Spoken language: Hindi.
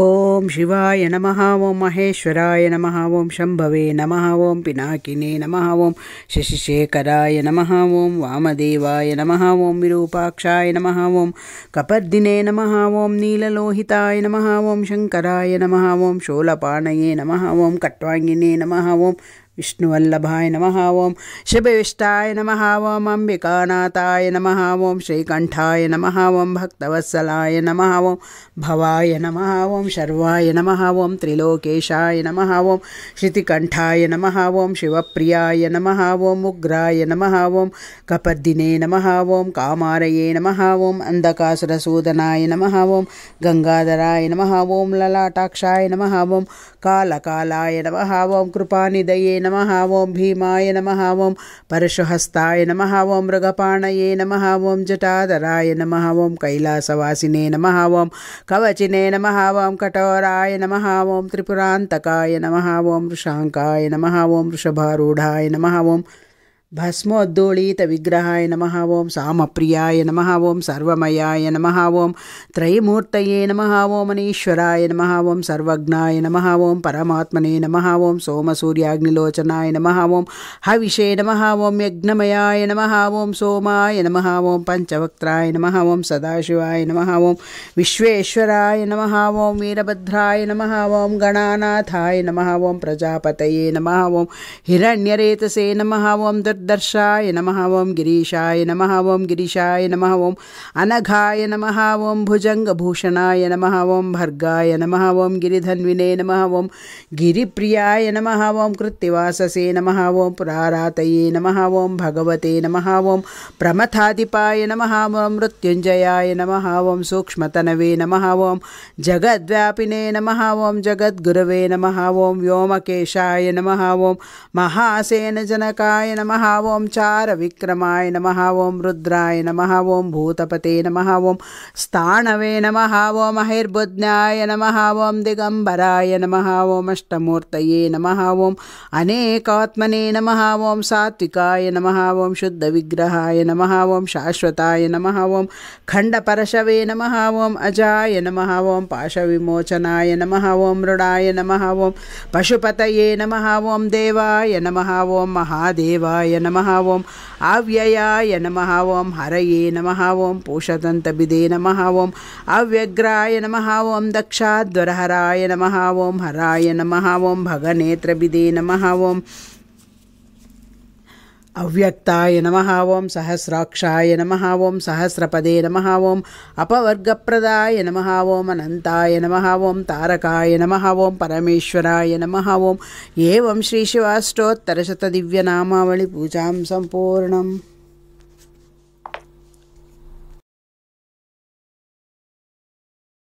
ॐ शिवाय नम ओं महेश्वराय नम ओं शंभवे नम ॐ पिनाकिने नम ॐ शशिशेखराय नम ओं वामदेवाय नम ॐ विरूपाक्षाय नम ॐ कपर्दिने नम ओं नीललोहिताय नम ओं शंकराय नम ॐ शोलपाणये नम ॐ कट्वाङ्गिने नम ओं विष्णुवल्लभाय नमः ॐ शिवविष्टाय नमः ॐ अम्बिकानाथाय नमः ॐ श्रीकण्ठाय नमः ॐ भक्तवत्सलाय नमः ॐ भवाय नमः ॐ शर्वाय नमः ॐ त्रिलोकेशाय नमः ॐ श्रुतिकण्ठाय नमः ॐ शिवप्रियाय नमः ॐ उग्राय नमः ॐ कपद्दिने नमः ॐ कामारये नमः ॐ अन्धकासुरसूदनाय नमः ॐ गङ्गाधराय नमः ॐ ललाटाक्षाय नमः ॐ कालकालाय नमः ॐ कृपानिधये नम ॐ भीमाय नम ॐ परशुहस्ताय नम ॐ मृगपाणये नमः ॐ जटाधराय नम ॐ कैलासवासिने नमः ॐ कवचिने नमः ॐ कठोराय नम ॐ त्रिपुरान्तकाय नमः ॐ वृशाकाय नमः ॐ वृषभारूढाय नम ॐ विग्रहाय नम ॐ सामप्रियाय नमः ॐ सर्वमयाय नम ॐ त्रयमूर्तये नमः ॐ नम ओं ॐ सर्वज्ञाय नमः ॐ परमात्मने ओं सोम सूर्याग्निलोचनाय नम ओं हविषे नम ओं यज्ञमयाय नम ओं सोमाय नम ओं पञ्चवक्त्राय नम ओं सदाशिवाय नम ओं विश्वेश्वराय नम ओं वीरभद्राय नम ओं गणानाथाय नम ओं प्रजापत नम ओं हिण्यरेतसे नम ओं दर् जगद्दर्शाय नमः ॐ गिरीशाय नमः ॐ गिरीशाय नमः ॐ अनघाय नमः ॐ भुजङ्गभूषणाय नमः ॐ भर्गाय नमः ॐ गिरिधन्विने नमः ॐ गिरिप्रियाय नमः ॐ कृत्तिवाससे नमः ॐ प्रारातये नमः ॐ भगवते नमः ॐ प्रमथाधिपाय नमः ॐ मृत्युञ्जयाय नमः ॐ सूक्ष्मतनवे नमः ॐ जगद्व्यापिने नमः ॐ जगद्गुरवे नमः ॐ व्योमकेशाय नमः ॐ महासेनजनकाय नमः ओं विक्रमाय नमः ॐ रुद्राय नमः ॐ भूतपते नम ॐ स्थाणवे नमः ॐ अहिर्बुध्नाय नमः ॐ दिगम्बराय नमः ॐ अष्टमूर्तये नमः ॐ अनेकात्मने नमः ॐ सात्विकाय नमः शुद्ध विग्रहाय नमः ॐ शाश्वताय नमः ॐ खण्डपरशवे नमः ॐ अजाय नमः ॐ पाशविमोचनाय नमः ॐ मृडाय नम ॐ पशुपत नम ॐ देवाय नमः ॐ महादेवाय नम नमः अव्यय अव्ययाय नमः हर ये नमः ॐ पूषतन्तबिदे नमः ॐ अव्यग्राय नमः ॐ दक्षाध्वरहराय नम ॐ हराय नम ॐ भगनेत्रबिदे नम ॐ अव्यक्ताय नमः ॐ सहस्राक्षाय नमः ॐ सहस्रपदे नमः ॐ अपवर्गप्रदाय नमः ॐ अनन्ताय नमः ॐ तारकाय नमः ॐ परमेश्वराय नमः ॐ एवं श्रीशिवाष्टोत्तरशतदिव्यनामावलिपूजां सम्पूर्णम्